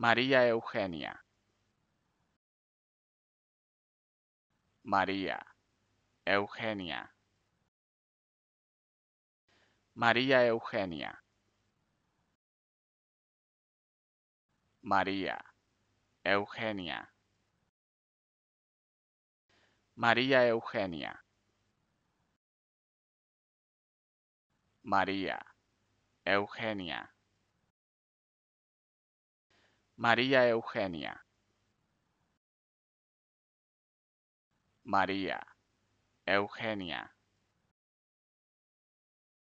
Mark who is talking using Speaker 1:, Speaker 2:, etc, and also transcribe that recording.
Speaker 1: María Eugenia, María, Eugenia, María Eugenia, María, Eugenia, María Eugenia, María, Eugenia. María Eugenia. María Eugenia.